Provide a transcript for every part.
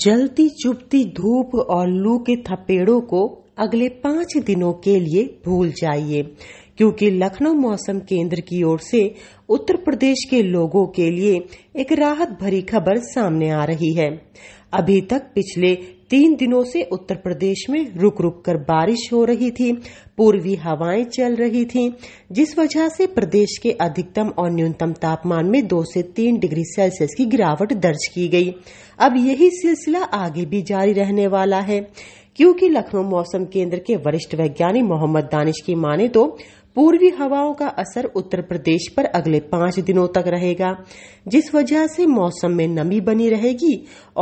जलती चुपती धूप और लू के थपेड़ों को अगले पांच दिनों के लिए भूल जाइए क्योंकि लखनऊ मौसम केंद्र की ओर से उत्तर प्रदेश के लोगों के लिए एक राहत भरी खबर सामने आ रही है अभी तक पिछले तीन दिनों से उत्तर प्रदेश में रुक रुक कर बारिश हो रही थी पूर्वी हवाएं चल रही थीं, जिस वजह से प्रदेश के अधिकतम और न्यूनतम तापमान में दो से तीन डिग्री सेल्सियस की गिरावट दर्ज की गई अब यही सिलसिला आगे भी जारी रहने वाला है क्योंकि लखनऊ मौसम केंद्र के वरिष्ठ वैज्ञानिक मोहम्मद दानिश की माने तो पूर्वी हवाओं का असर उत्तर प्रदेश पर अगले पांच दिनों तक रहेगा जिस वजह से मौसम में नमी बनी रहेगी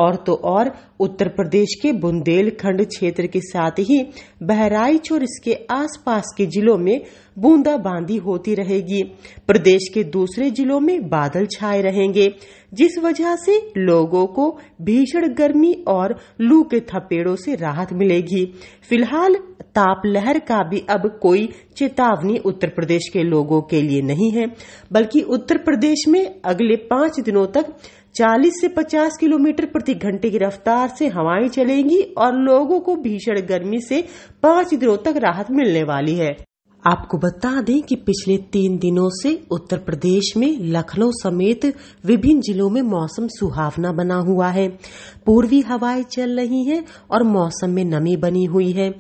और तो और उत्तर प्रदेश के बुंदेलखंड क्षेत्र के साथ ही बहराइच और इसके आसपास के जिलों में बूंदाबांदी होती रहेगी प्रदेश के दूसरे जिलों में बादल छाए रहेंगे जिस वजह से लोगों को भीषण गर्मी और लू के थपेड़ों से राहत मिलेगी फिलहाल ताप लहर का भी अब कोई चेतावनी उत्तर प्रदेश के लोगों के लिए नहीं है बल्कि उत्तर प्रदेश में अगले पांच दिनों तक 40 से 50 किलोमीटर प्रति घंटे की रफ्तार से हवाएं चलेंगी और लोगों को भीषण गर्मी से पांच दिनों तक राहत मिलने वाली है आपको बता दें कि पिछले तीन दिनों से उत्तर प्रदेश में लखनऊ समेत विभिन्न जिलों में मौसम सुहावना बना हुआ है पूर्वी हवाएं चल रही हैं और मौसम में नमी बनी हुई है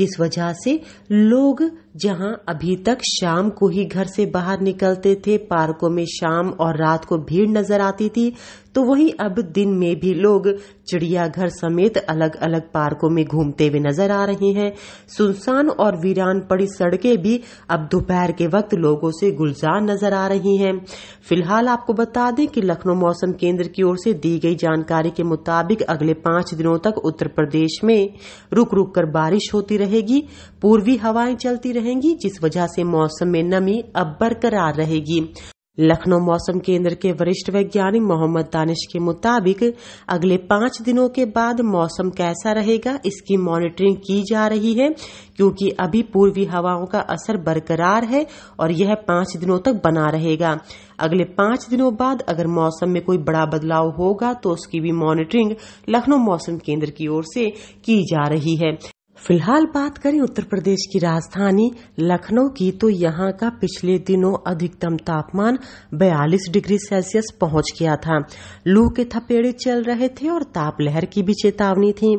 जिस वजह से लोग जहां अभी तक शाम को ही घर से बाहर निकलते थे पार्कों में शाम और रात को भीड़ नजर आती थी तो वहीं अब दिन में भी लोग चिड़ियाघर समेत अलग अलग पार्कों में घूमते हुए नजर आ रहे हैं सुनसान और वीरान पड़ी सड़कें भी अब दोपहर के वक्त लोगों से गुलजार नजर आ रही हैं फिलहाल आपको बता दें कि लखनऊ मौसम केंद्र की ओर से दी गई जानकारी के मुताबिक अगले पांच दिनों तक उत्तर प्रदेश में रूक रूक कर बारिश होती रहेगी पूर्वी हवाएं चलती रहेगी रहेंगी जिस वजह से मौसम में नमी अब बरकरार रहेगी लखनऊ मौसम केंद्र के वरिष्ठ वैज्ञानिक मोहम्मद दानिश के मुताबिक अगले पांच दिनों के बाद मौसम कैसा रहेगा इसकी मॉनिटरिंग की जा रही है क्योंकि अभी पूर्वी हवाओं का असर बरकरार है और यह पांच दिनों तक बना रहेगा अगले पांच दिनों बाद अगर मौसम में कोई बड़ा बदलाव होगा तो उसकी भी मॉनिटरिंग लखनऊ मौसम केंद्र की ओर से की जा रही है फिलहाल बात करें उत्तर प्रदेश की राजधानी लखनऊ की तो यहां का पिछले दिनों अधिकतम तापमान 42 डिग्री सेल्सियस पहुंच गया था लू के थपेड़े चल रहे थे और ताप लहर की भी चेतावनी थी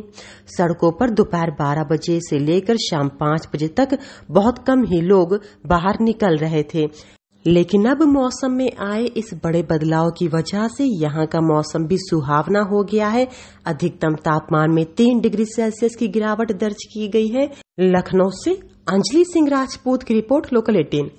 सड़कों पर दोपहर 12 बजे से लेकर शाम 5 बजे तक बहुत कम ही लोग बाहर निकल रहे थे लेकिन अब मौसम में आए इस बड़े बदलाव की वजह से यहाँ का मौसम भी सुहावना हो गया है अधिकतम तापमान में तीन डिग्री सेल्सियस की गिरावट दर्ज की गई है लखनऊ से अंजलि सिंह राजपूत की रिपोर्ट लोकल एटीन